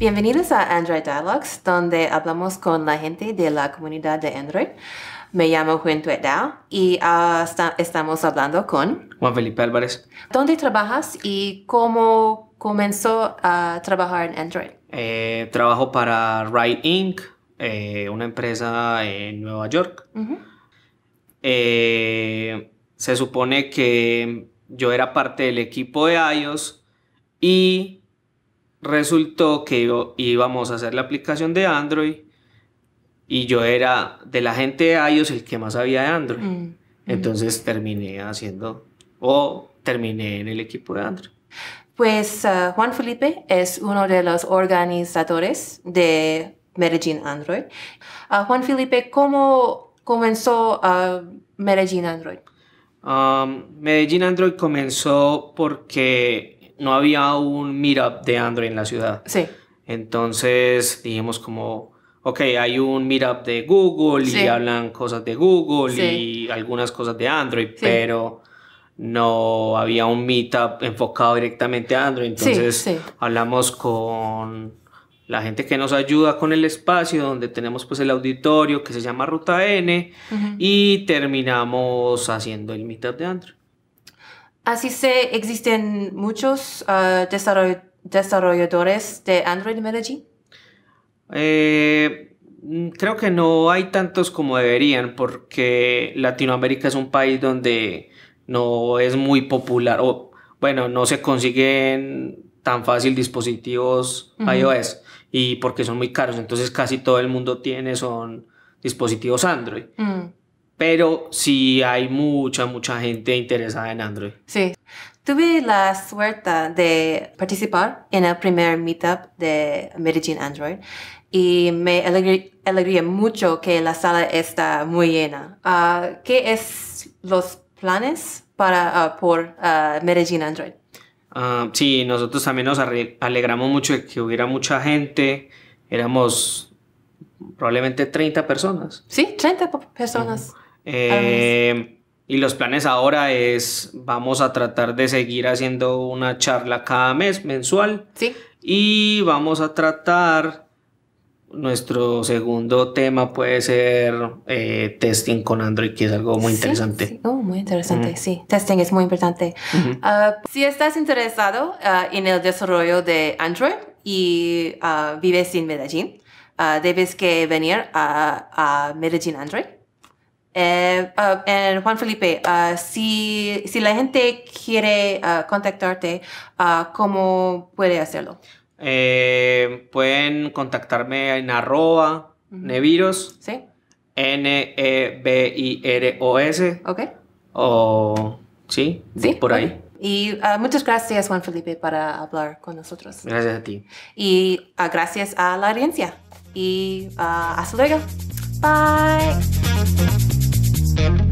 Bienvenidos a Android Dialogues, donde hablamos con la gente de la comunidad de Android. Me llamo Juan Tuet y ah, estamos hablando con Juan Felipe Álvarez. ¿Dónde trabajas y cómo comenzó a trabajar en Android? Eh, trabajo para Ride Inc., eh, una empresa en Nueva York. Eh, se supone que yo era parte del equipo de iOS y resultó que íbamos a hacer la aplicación de Android y yo era de la gente de iOS el que más sabía de Android. Mm, mm. Entonces terminé haciendo o terminé en el equipo de Android. Pues uh, Juan Felipe es uno de los organizadores de Medellín Android. Uh, Juan Felipe, ¿cómo comenzó uh, Medellín Android? Um, Medellín Android comenzó porque no había un meetup de Android en la ciudad. Sí. Entonces dijimos como, ok, hay un meetup de Google y hablan cosas de Google y algunas cosas de Android, pero no había un meetup enfocado directamente a Android. Entonces hablamos con la gente que nos ayuda con el espacio, donde tenemos pues el auditorio que se llama Ruta N y terminamos haciendo el meetup de Android. Así se existen muchos ah, desarrolladores de Android Medellín. Eh, mm, creo que no hay tantos como deberían porque Latinoamérica es un país donde no es muy popular o bueno, no se consiguen tan fácil dispositivos iOS y porque son muy caros, entonces casi todo el mundo tiene son dispositivos Android. Mm pero sí hay mucha, mucha gente interesada en Android. Sí. Tuve la suerte de participar en el primer meetup de Medellín Android y me alegría, mucho que la sala está muy llena. Ah, ¿Qué es los planes para, ah, por ah, Medellín Android? sí, nosotros también nos alegramos mucho de que hubiera mucha gente. Éramos probablemente 30 personas. Sí, 30 personas. Em, y los planes ahora es, vamos a tratar de seguir haciendo una charla cada mes, mensual. Sí. Y vamos a tratar, nuestro segundo tema puede ser eh, testing con Android, que es algo muy interesante. Sí. Oh, muy interesante, sí. Testing es muy importante. Ah, si estás interesado ah, en el desarrollo de Android y ah, vives en Medellín, debes que venir a Medellín Android eh, ah, Juan Felipe, ah, si, la gente quiere ah, contactarte, ¿cómo puede hacerlo? Eh, pueden contactarme en arroba neviros. ¿Sí? N-E-B-I-R-O-S. Ok. O sí, ¿Sí? por ahí. Y muchas gracias, Juan Felipe, para hablar con nosotros. Gracias a ti. Y gracias a la audiencia. Y hasta luego. Bye. Thank you.